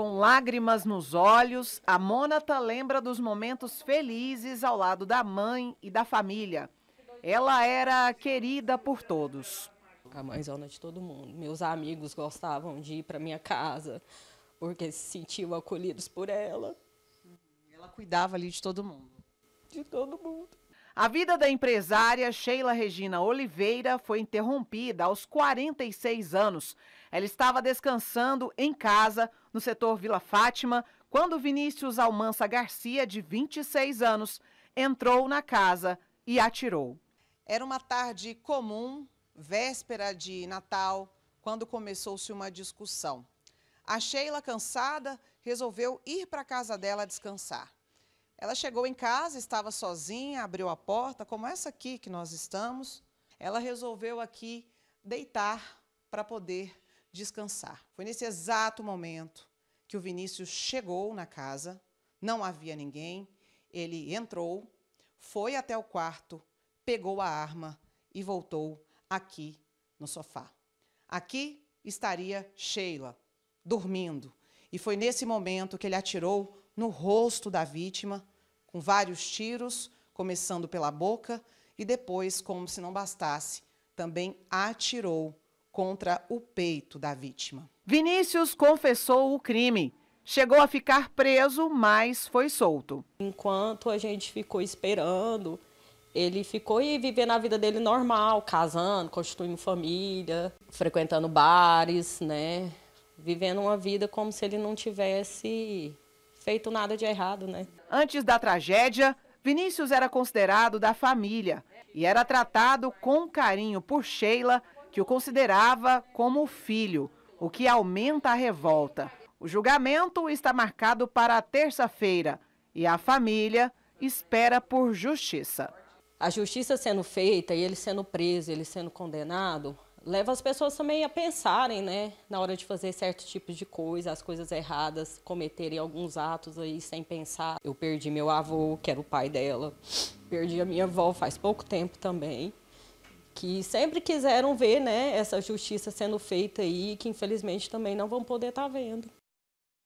Com lágrimas nos olhos, a Mônata lembra dos momentos felizes ao lado da mãe e da família. Ela era querida por todos. A mãezona de todo mundo. Meus amigos gostavam de ir para minha casa porque se sentiam acolhidos por ela. Ela cuidava ali de todo mundo. De todo mundo. A vida da empresária Sheila Regina Oliveira foi interrompida aos 46 anos. Ela estava descansando em casa, no setor Vila Fátima, quando Vinícius Almança Garcia, de 26 anos, entrou na casa e atirou. Era uma tarde comum, véspera de Natal, quando começou-se uma discussão. A Sheila, cansada, resolveu ir para a casa dela descansar. Ela chegou em casa, estava sozinha, abriu a porta, como essa aqui que nós estamos. Ela resolveu aqui deitar para poder descansar. Foi nesse exato momento que o Vinícius chegou na casa, não havia ninguém. Ele entrou, foi até o quarto, pegou a arma e voltou aqui no sofá. Aqui estaria Sheila, dormindo. E foi nesse momento que ele atirou no rosto da vítima com vários tiros, começando pela boca, e depois, como se não bastasse, também atirou contra o peito da vítima. Vinícius confessou o crime. Chegou a ficar preso, mas foi solto. Enquanto a gente ficou esperando, ele ficou e vivendo a vida dele normal, casando, construindo família, frequentando bares, né? Vivendo uma vida como se ele não tivesse feito nada de errado, né? Antes da tragédia, Vinícius era considerado da família e era tratado com carinho por Sheila, que o considerava como filho, o que aumenta a revolta. O julgamento está marcado para terça-feira e a família espera por justiça. A justiça sendo feita e ele sendo preso, ele sendo condenado, leva as pessoas também a pensarem, né, na hora de fazer certo tipo de coisa, as coisas erradas, cometerem alguns atos aí sem pensar. Eu perdi meu avô, que era o pai dela, perdi a minha avó faz pouco tempo também, que sempre quiseram ver, né, essa justiça sendo feita aí, que infelizmente também não vão poder estar tá vendo.